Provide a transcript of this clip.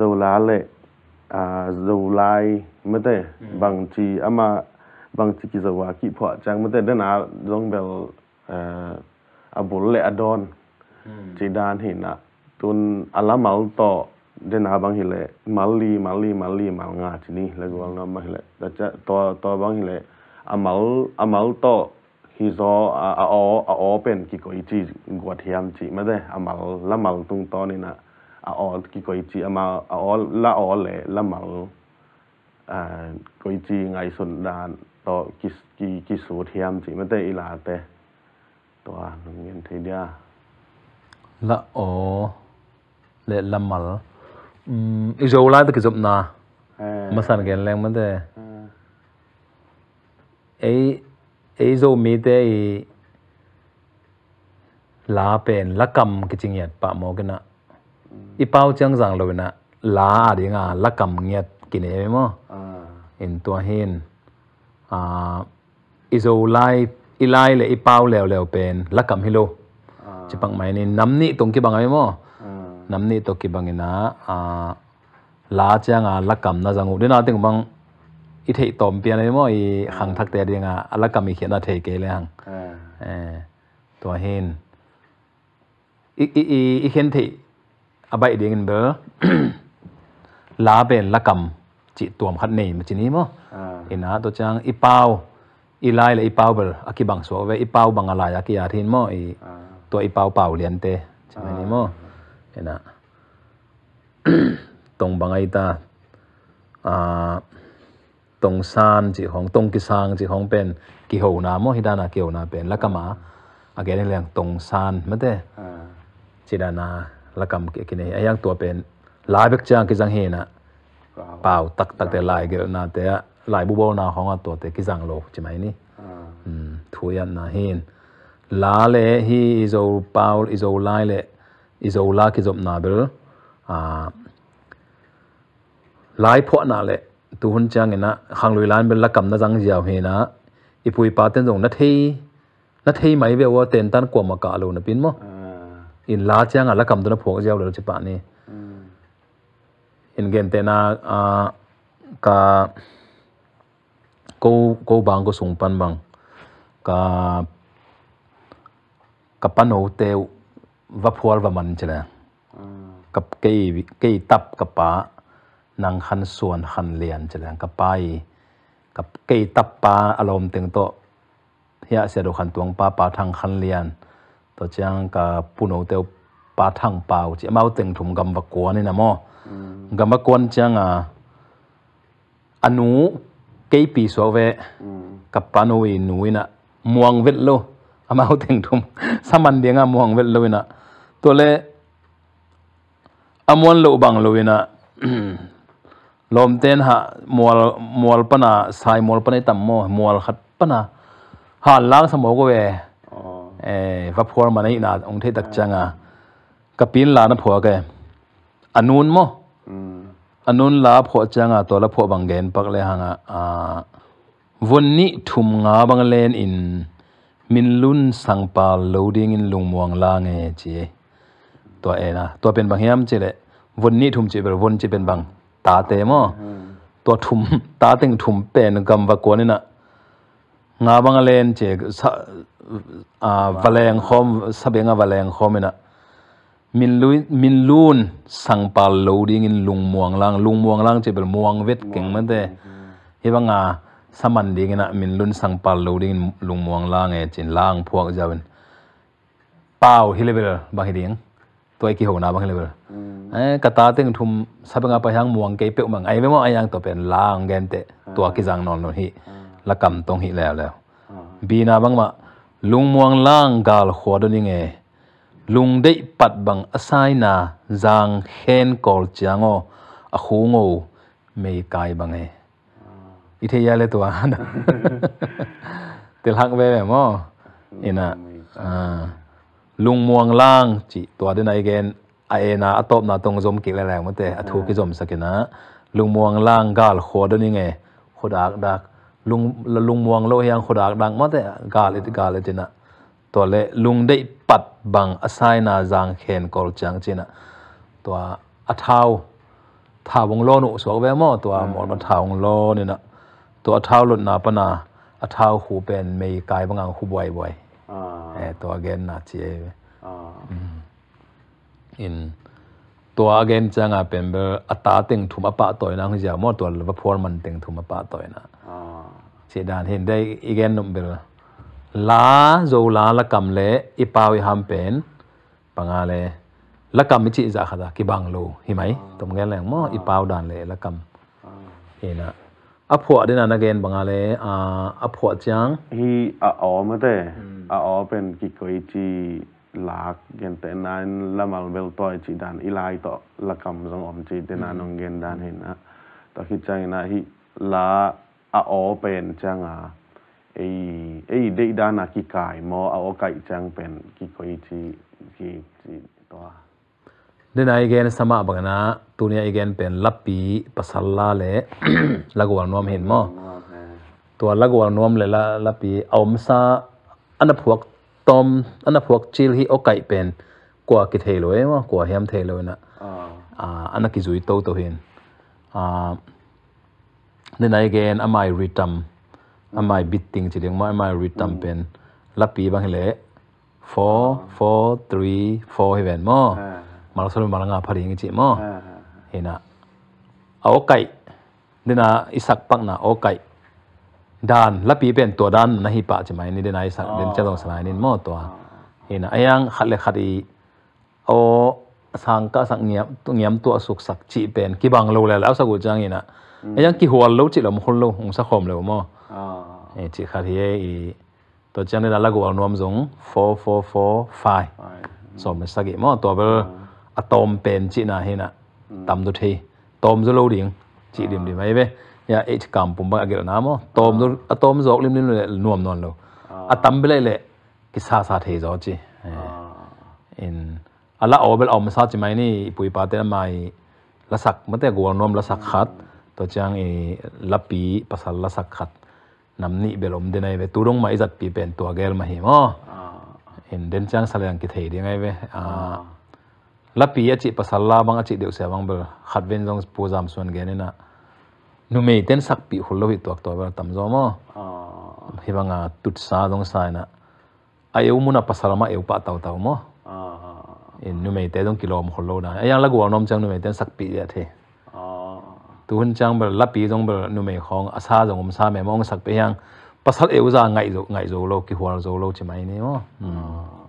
จลาเลอ่าจลาไม่ได้บางทีอามาบางทีกิจวัตรกิพอจังไม่ได้เดินอาลงเบเอ่าอบุลเลอดอนจีดานเห็นนะตุนอัละมัลต่อเดินอาบางทีเลยมัลลีมัลลีมัลลีมัลงาที่นี่แล้วก็วางน้ำมาให้เลยแต่จะตัวตัวบางทีเลยอามัลอามัลโตฮิโซอาออออเป็นกิโกอิจิกวดเทียมจิไม่ได้อามัลละมาลตรงตอนนี้นะ a all ki koi chi ama a all la all le la mal à koi chi ngai sun dan to ki ki ki su thiam chi ma te i la te to a nong yen the dia la o le la mal um i zo la te ki na e. ma san gen leng ma te ấy ấy zo mi te i la pen la kam ki ching yat pa mo cái na ipau chang jang loina la adinga à la kam ngiat kine mo in à. tua hin a izo lai ilai le ipau leo leo pen la kam hilo chipang mai ni namni tong ki bangai mo namni to ki bangina a la changa la kam na jangu dina ting bang i thei tom pian ai mo i hang thak te dinga ala kam i khena thei ke le hang eh tua hin i i i khen thei อาใบเดียงินเบอลาเป็นละกัมจิตตัวมขัดเนี่ยมาจีนี้มั้งอินาตัวจังอีเป้าอีไลเลยอีเป้าเบอร์อากิบังสัวเวอีเป้าบังอะไรอากิยาทินมั้งอีตัวอีเปาเป้าเลียนเตะจีนี้มั้งอินาตรงบังไอตาตรงซานจิของตรงกิซางจิของเป็นกิโหนามั้งฮิดานาเกียวนาเป็นละกัมาอาเกนีเรื่องตรงซานมั้งเตะจิดานา la kam ke kine ayang to pen lai bek chang ki jang hena pau tak tak te lai gel na te lai bu bo na honga to te ki jang lo chi mai ni um ah. hmm, thu yan na hin la le hi is o paul is o lai le is o la ki zop na bel a ah. lai pho na le tu hun cái na hàng lui lan bên la kam na jang jiao hena ipui pa ten jong na thi na thi mai ve wa ten tan ko mà cả luôn na pin mo ah. อินลาจังอ่ะลัคำตัวนั้นพวกเจ้าเลยจะปานี่อินเกณฑ์เตน่าอ่ากาโกูกบางก็สุงปันบางกับกับปันโอเตววับพวลวับมันจะแล้กับเกยเกยตับกับป้านางขันส่วนขันเลียนจะแล้กับไปกับเกยตับป้าอารมณ์ตึงโตเฮียเสียดูขันตวงป้าป้าทางขันเลียนตัวเจ้างกับปุ่นเอาเตียวปาทางเปล่าเจ้าเอาเต็งถุงกำบักกวนนี่นะมอกำบักกวนเจ้างอ่ะอนุเกี่ปีสวเวกับปานุยนุยนะมวงเวทโลอาเอาเต็งถุงสมันเดียงอ่ะมวงเวทโลนะตัวเล่อมวนโลบังโลนะลมเต้นฮะมวลมวลปนะสายมวลปนะต่ำมอมวลขัดปนะหันล้างสมองก็เว vaphuar manai na ong thei tak changa kapin la na phua ke anun mo anun la pho changa to la pho bangen pak le hanga a vun ni thum nga bang len in min lun sang pa loading in lungmuang la nge chi to e na to pen bang hiam chi le vun ni thum chi ber vun chi pen bang ta te mo to thum ta teng thum pen gam va ko ni na งาบังเลนเจกสะวาเลงคอมสบงาวาเลงคอมนะมินลุยมินลุนสังปาลโหลดิงินลุงมวงลังลุงมวงลังเจเป็นมวงเวทเก่งมั้งเต้เฮ้ยงาสมันดิงินะ มินลุนสังปาลโหลดิงินลุงมวงลังเอจินลางพวกจาเป็นป่าวฮิลเลอร์บังทีงตัวไอ้กิโหนาบังทีเลยเอ้กระตาต็งทุมสับงาไปยังมวงเกยเป็อมังไอ้เว้ยมั้งไอ้ยังตัวเป็นลางแกนเตตัวกิจังนอนนนฮีละกำตรงหิแล้วแล้วบีนาบังมาลุงมวงล่างกาลขวดน่ไงลุงได้ปัดบังอาศัยนาจางเฮนกอลจางออคูงอไม่กายบังเออิททิยเลตัวนะติลักเวแบบมออินะลุงมวงล่างจิตัวเดนไอเกนไอเอนาอตบนาตรงจมกิแรงมังแตอทูกิจมสักนะลุงมวงล่างกาลขวดน่ไงขดักดักลุงลุงมวงโลยังขดากดังมาแต่กาลิตกาลิตินะตัวเลลุงได้ปัดบังอาศัยนาจางเขนกอลจังจินะตัวอัทาวทาวงโลนุสวกเวมอตัวหมอนมาทาวงโลนี่นะตัวอัทาวหลุดนาปนาอัทาวหูเป็นไม่กายบางอังหูบวยบวยเออตัวเกนนาเจอินตัวเกนจังอ่ะเป็นเบอร์อัตตาติงถุมอปะต่อยนะคือจะมอตัวพวรมันติงถุมอปะต่อยนะ chị đàn hiện đây igen nụm bìa lá dầu lá là cầm lệ ipawi ham pen panga lệ là cầm chị dạ khá kì bằng lù hi mấy tổng nghe lẹng mò ipaw đàn lệ là cầm hi nè áp hộ đến anh gen bằng lệ à áp hộ chăng hi à ó mà thế à ó pen kí coi chị lạc gen tên nan là mal bel toi chị đàn ilai to là cầm giống om chị tên nan hmm. gen đàn hi nè ta khi chăng na hi là a o pen changa ei ei dei dana ki kai mo a o kai chang pen ki koi chi ki chi to dena igen sama bangana tunia igen pen lapi pasalla le lagwal nom hin mo to lagwal nom le la sa, omsa anaphuak tom anaphuak chil hi o kai pen kwa ki thailoi ma kwa hiam thailoi na a ah. ah, anaki zui to to hin a uh, นี่ไงเกนอามายริตัมอามายบิทติงจีเดียงมาอามาริตัมเป็นลับปีบางเล่ four four three four เฮเวนมอมาลสรุมาลงาพาริงจีมอเฮน่าโอเคนี่นะอิสักปักนะโอเคดานลับปีเป็นตัวดานนะฮิปะใช่ไหมนี่เดนาอสักเดนเจ้าตรงสไลนินีมอตัวเฮน่าไอยังขัดเลขัดอีโอสังกสังเงียบตัวเงียบตัวสุขสักจีเป็นกี่บังโลเลแล้วสกุจังเฮน่าอีอยัางกี่หัวลูกจีตเราไม่คุ้นลูกองศาคมเลยว่ามั้งเออจิตขาดเอ่ตัวเจ้าเนี่ยแลัวก็เอาหนุมส่ง four four four five สมสักเก็บมั้งตัวเบลอะตอมเป็นจีตนะเฮน่ะตามดูทีตอมจะรู้ดิ่งจีตดิ่งดิ่งไปเว้ยยาไอ้จชกัมปุ่มไปเกิดน้ำมั้งตอมจะอะตอมจะออกลิ้มลิ้มเลยหนุ่มนอนลูกอะตั้มไปเลยแหละกิซาซาเทจ้าจิอินอะละเอาเบลเอามาซาจิไหมนี่ปุ๋ยป่าเต็มไม้ละสักมันแต่กูเอาหนุ่มละสักขัด to chang e lapi pasal la sakhat namni belom denai ve turong mai zat pi pen to gel ma hi mo ah. in den chang salang ki thei dingai ve a ah. ah. lapi a chi pasal la bang a chi deu se bang bel khat ven jong pu jam suan ge ne na nu mei ten sak pi hol lo hi to to ba tam zo mo hi banga tut sa jong sa na ai eu mu na pasal ma eu pa taw taw mo in nu mei te dong kilom hol lo na ayang la gwa nom chang nu mei ten sak pi ya the tu hun chang ber lapi jong ber nu me khong asa jong um sa me mong sak pe yang pasal eu za ngai zo ngai zo lo ki huar zo lo chi mai ne mo hmm.